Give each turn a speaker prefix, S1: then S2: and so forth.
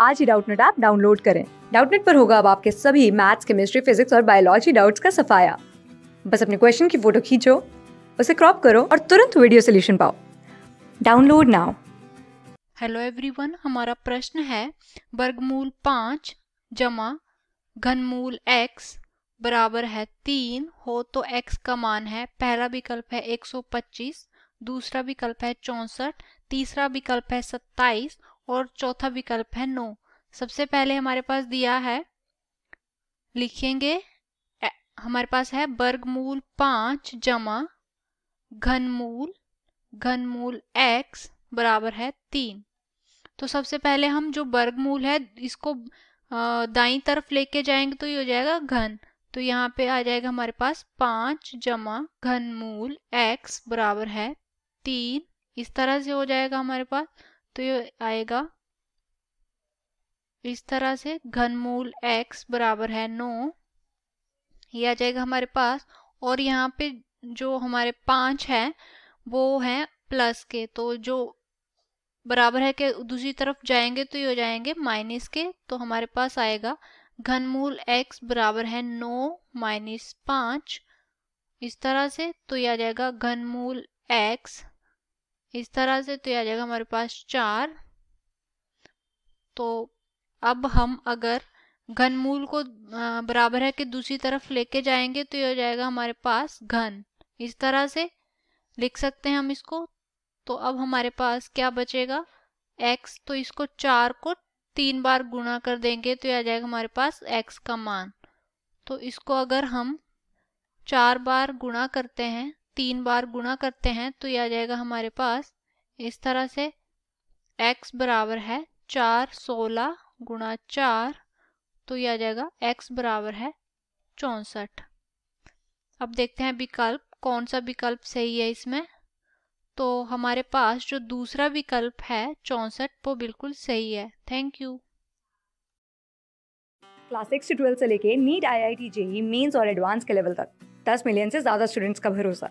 S1: आज ही Doubtnut app download करें डाउटनेट पर होगा अब आपके सभी मैथ्स केमिस्ट्री फिजिक्स और बायोलॉजी डाउट्स का सफाया बस अपने क्वेश्चन की फोटो खींचो उसे क्रॉप करो और तुरंत वीडियो सोल्यूशन पाओ डाउनलोड नाउ
S2: हेलो एवरीवन हमारा प्रश्न है वर्गमूल पाँच जमा घनमूल एक्स बराबर है तीन हो तो एक्स का मान है पहला विकल्प है 125 दूसरा विकल्प है चौंसठ तीसरा विकल्प है सत्ताईस और चौथा विकल्प है नो सबसे पहले हमारे पास दिया है लिखेंगे हमारे पास है वर्गमूल पांच जमा घनमूल घनमूल एक्स बराबर है तीन तो सबसे पहले हम जो वर्गमूल है इसको दाई तरफ लेके जाएंगे तो ये हो जाएगा घन तो यहाँ पे आ जाएगा हमारे पास पांच जमा घनमूल एक्स बराबर है तीन इस तरह से हो जाएगा हमारे पास तो ये आएगा इस तरह से घनमूल x बराबर है नो ये आ जाएगा हमारे पास और यहाँ पे जो हमारे पांच है वो है प्लस के तो जो बराबर है कि दूसरी तरफ जाएंगे तो ये हो जाएंगे माइनस के तो हमारे पास आएगा घनमूल x बराबर है नो माइनस पांच इस तरह से तो ये आ जाएगा घनमूल x इस तरह से तो ये आ जाएगा हमारे पास चार तो अब हम अगर घनमूल को बराबर है कि दूसरी तरफ लेके जाएंगे तो ये हो जाएगा हमारे पास घन इस तरह से लिख सकते हैं हम इसको तो अब हमारे पास क्या बचेगा x तो इसको चार को तीन बार गुणा कर देंगे तो ये आ जाएगा हमारे पास x का मान तो इसको अगर हम चार बार गुणा करते हैं तीन बार गुणा करते हैं तो यह आ जाएगा हमारे पास इस तरह से x बराबर है चार सोलह गुणा चार तो यह आ जाएगा x बराबर है चौसठ अब देखते हैं विकल्प कौन सा विकल्प सही है इसमें तो हमारे पास जो दूसरा विकल्प है चौंसठ वो बिल्कुल सही है थैंक यू
S1: क्लास सिक्स से ट्वेल्व से लेके NEET I I T JEE mains और एडवांस के लेवल तक दस मिलियन से ज़्यादा स्टूडेंट्स का भरोसा